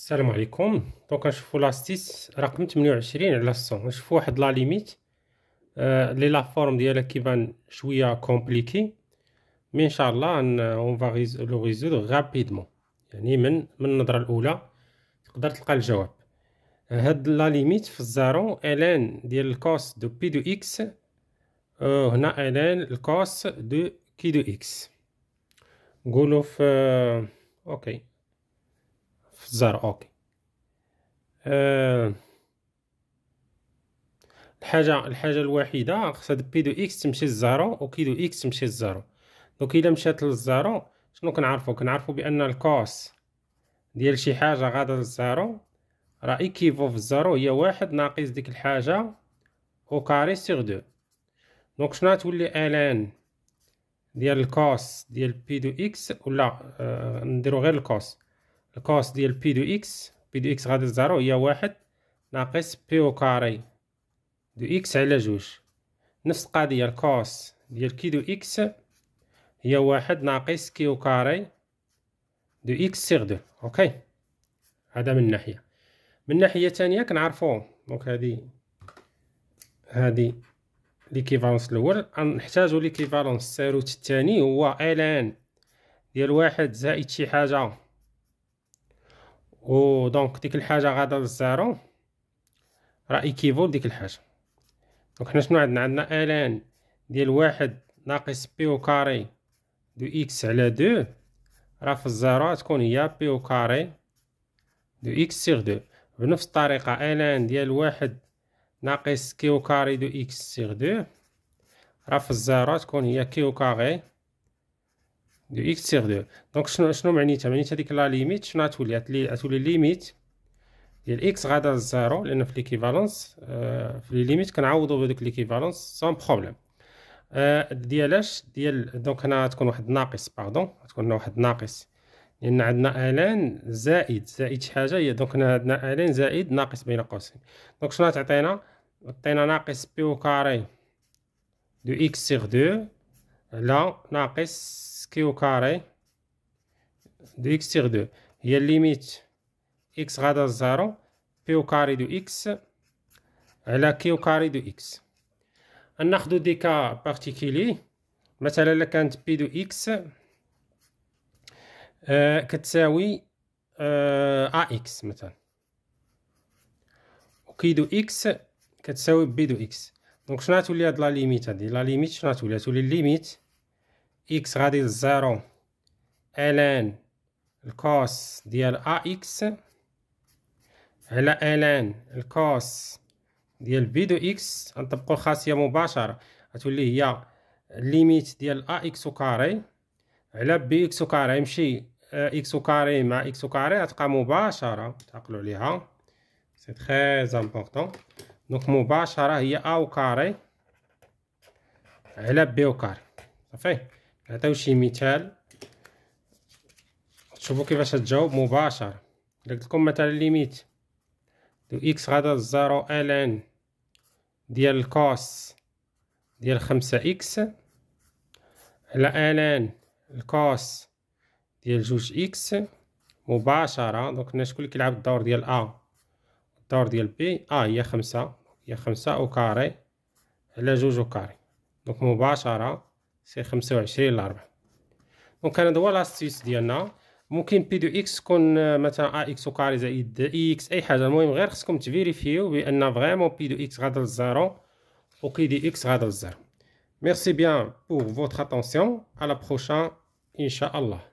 السلام عليكم دونك نشوفو لاستيس رقم 28 على 100 نشوفو واحد لا ليميت آه لي لا فورم ديالها كيبان شويه كومبليكي مي ان شاء الله ان اون فاريز لو ريزود رابيدمون يعني من من النظره الاولى تقدر تلقى الجواب آه، هاد لا ليميت في الزيرو الان ديال الكوس دو بي دو اكس آه هنا الان الكوس دو كي دو اكس نقولو في آه اوكي الزر اوكي أه، الحاجه الحاجه الوحيده خص بي دو اكس تمشي للزيرو وكي دو اكس تمشي للزيرو دونك الا مشات للزيرو شنو كنعرفو كنعرفو بان الكوس ديال شي حاجه غادا للزيرو راه ايكيفو في الزيرو هي واحد ناقص ديك الحاجه او كاري سيغ دو دونك شنو غتولي الان ديال الكوس ديال بي دو اكس ولا آه نديرو غير الكوس الكوس ديال بي دو اكس بي دو اكس غادي لزيرو هي واحد ناقص بي او كاري دو اكس على جوج نفس القضيه الكوس ديال كي دو اكس هي واحد ناقص كي او كاري دو اكس سيغ دو اوكي هذا من ناحيه من ناحيه ثانيه كنعرفو دونك هادي هادي ليكيفالونس الاول نحتاجو ليكيفالونس الثالوث الثاني هو الان ديال واحد زائد شي حاجه و دونك ديك الحاجه غادا للزيرو راه ايكيفول ديك الحاجه دونك حنا شنو عندنا عندنا الان ديال واحد ناقص بي او كاري دو اكس على دو راه في الزيرو تكون هي بي او كاري دو اكس سيغ دو بنفس الطريقه الان ديال واحد ناقص كيو كاري دو اكس سيغ دو راه في الزيرو تكون هي كيو كاري دو اكس تيغ دو دونك شنو شنو معنيتها معنيتها ديك لا ليميت شنو غتولي غتولي ليميت ديال اكس غادا زيرو لان في ليكيفالونس في لي ليميت كنعوضو بدوك ليكيفالونس سون بروبليم ديالاش ديال دونك هنا غتكون واحد ناقص باردون غتكون واحد ناقص لان عندنا الان زائد زائد شي حاجه هي دونك هنا عندنا الان زائد ناقص بين قوسين دونك شنو غتعطينا عطينا ناقص بي او كاري دو اكس سيغ دو على ناقص كيو كاري دو اكس تيغ دو هي ليميت اكس غادا زيرو بيو كاري دو اكس على كيو كاري دو اكس ناخدو دي كا بارتيكيلي مثلا الا كانت بي دو اكس آه كتساوي آه ا اكس مثلا وكي دو اكس كتساوي بي دو اكس دونك شنو غتولي هاد لا ليميت هادي لا ليميت شنو غتولي غتولي ليميت إكس غادي لزيرو ألان الكوس ديال أ إكس على ألان الكوس ديال بي دو إكس غنطبقو الخاصية مباشرة غتولي هي ليميت ديال أ إكس كاري على بي إكس كاري يمشي إكس كاري مع إكس كاري غتبقى مباشرة تعقلو عليها سي تخي امبوغتون دونك مباشرة هي أ كاري على بي كاري صافي عطيو شي مثال شوفوا كيفاش تجاوب مباشر قلت لكم مثلا ليميت دو اكس غادا ال الان ديال الكوس ديال خمسة اكس على الان الكوس ديال جوج اكس مباشرة دونك هنا شكون اللي كيلعب الدور ديال ا الدور ديال بي ا هي خمسة هي خمسة او كاري على جوج او كاري دونك مباشرة سي 25 وعشرين لربعة دونك هذا هو لاستيس ديالنا ممكن بي دو اكس تكون مثلا ا اكس كاري زائد اكس اي حاجه المهم غير خصكم تفيريفيو بان فريمون بي دو اكس غادا للزيرو كي دي اكس غادا للزيرو ميرسي بيان بور فوتر اتونسيون على بروشان ان شاء الله